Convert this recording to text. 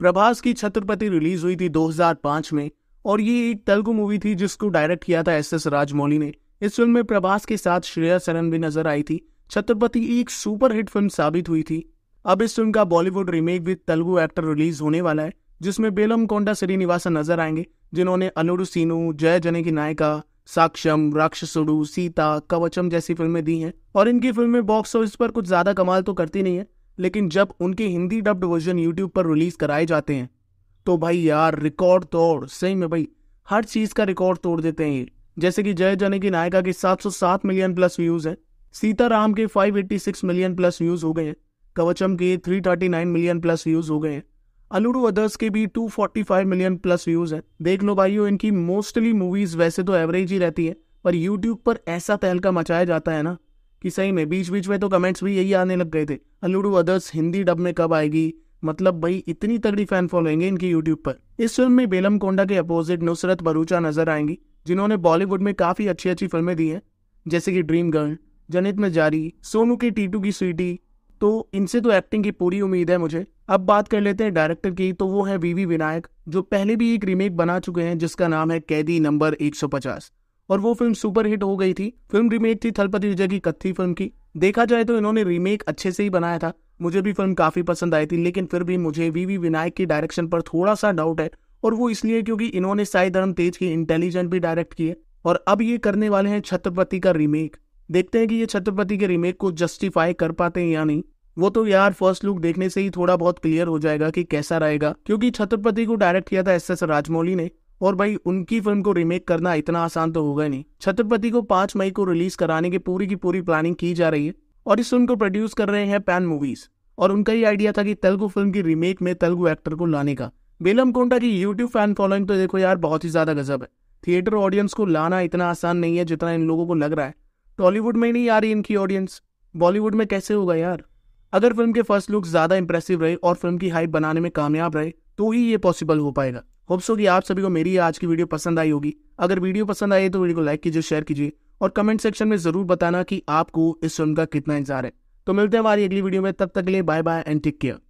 प्रभास की छत्रपति रिलीज हुई थी 2005 में और ये एक तेलुगु मूवी थी जिसको डायरेक्ट किया था एस एस राजमौली ने इस फिल्म में प्रभास के साथ श्रेया सरन भी नजर आई थी छत्रपति एक सुपरहिट फिल्म साबित हुई थी अब इस फिल्म का बॉलीवुड रीमेक भी तेलुगु एक्टर रिलीज होने वाला है जिसमें बेलम कोंडा श्रीनिवासन नजर आएंगे जिन्होंने अनुरु सीनू जय जने की नायिका साक्षम राक्षसुडू सीता कवचम जैसी फिल्में दी हैं और इनकी फिल्में बॉक्स ऑफिस पर कुछ ज्यादा कमाल तो करती नहीं है लेकिन जब उनके हिंदी डब्ड वर्जन यूट्यूब पर रिलीज कराए जाते हैं तो भाई यार रिकॉर्ड तोड़ सही में भाई हर चीज का रिकॉर्ड तोड़ देते हैं जैसे कि जय जने की नायिका के 707 मिलियन प्लस व्यूज है सीताराम के 586 मिलियन प्लस व्यूज हो गए हैं कवचम के 339 मिलियन प्लस व्यूज हो गए हैं अलूडू अदर्स के भी 245 मिलियन प्लस व्यूज है देख लो भाइयों इनकी मोस्टली मूवीज वैसे तो एवरेज ही रहती है पर यूट्यूब पर ऐसा तहलका मचाया जाता है ना कि सही में बीच बीच में तो कमेंट्स भी यही आने लग गए थे अलूडू अदर्स हिंदी डब में कब आएगी मतलब भाई इतनी तगड़ी फैन फॉलोइंग है इनकी यूट्यूब पर इस फिल्म में बेलम कोंडा के अपोजिट नुसरत बरूचा नजर आएंगी जिन्होंने बॉलीवुड में काफ़ी अच्छी अच्छी फिल्में दी हैं जैसे कि ड्रीम गर्ल जनित में जारी सोनू की टीटू की स्वीटी तो इनसे तो एक्टिंग की पूरी उम्मीद है मुझे अब बात कर लेते हैं डायरेक्टर की तो वो है वीवी विनायक जो पहले भी एक रीमेक बना चुके हैं जिसका नाम है कैदी नंबर 150 और वो फिल्म सुपर हिट हो गई थी फिल्म रीमेक थी थलपति विजय की कत्थी फिल्म की देखा जाए तो इन्होंने रीमेक अच्छे से ही बनाया था मुझे भी फिल्म काफ़ी पसंद आई थी लेकिन फिर भी मुझे वी वी विनायक की डायरेक्शन पर थोड़ा सा डाउट है और वो इसलिए क्योंकि इन्होंने साई धर्म तेज की इंटेलिजेंट भी डायरेक्ट की है और अब ये करने वाले हैं छत्रपति का रीमेक देखते हैं कि ये छत्रपति के रीमेक को जस्टिफाई कर पाते हैं या नहीं वो तो यार फर्स्ट लुक देखने से ही थोड़ा बहुत क्लियर हो जाएगा कि कैसा रहेगा क्योंकि छत्रपति को डायरेक्ट किया था एस एस राजमौली ने और भाई उनकी फिल्म को रिमेक करना इतना आसान तो होगा नहीं छत्रपति को पांच मई को रिलीज कराने की पूरी की पूरी प्लानिंग की जा रही है और इस फिल्म को प्रोड्यूस कर रहे हैं पैन मूवीज और उनका ये आइडिया था कि तेलुगु फिल्म की रीमेक में तेलुगु एक्टर को लाने का बेलम कोंटा की यूट्यूब फैन फॉलोइंग तो देखो यार बहुत ही ज्यादा गजब है थिएटर ऑडियंस को लाना इतना आसान नहीं है जितना इन लोगों को लग रहा है टॉलीवुड में नहीं आ रही इनकी ऑडियंस बॉलीवुड में कैसे होगा यार अगर फिल्म के फर्स्ट लुक ज्यादा इंप्रेसिव रहे और फिल्म की हाइप बनाने में कामयाब रहे तो ही ये पॉसिबल हो पाएगा होप्सो कि आप सभी को मेरी आज की वीडियो पसंद आई होगी अगर वीडियो पसंद आई तो वीडियो को लाइक कीजिए शेयर कीजिए और कमेंट सेक्शन में ज़रूर बताना कि आपको इस फिल्म का कितना इंतजार है तो मिलते हैं हमारी अगली वीडियो में तब तक के लिए bye bye and take care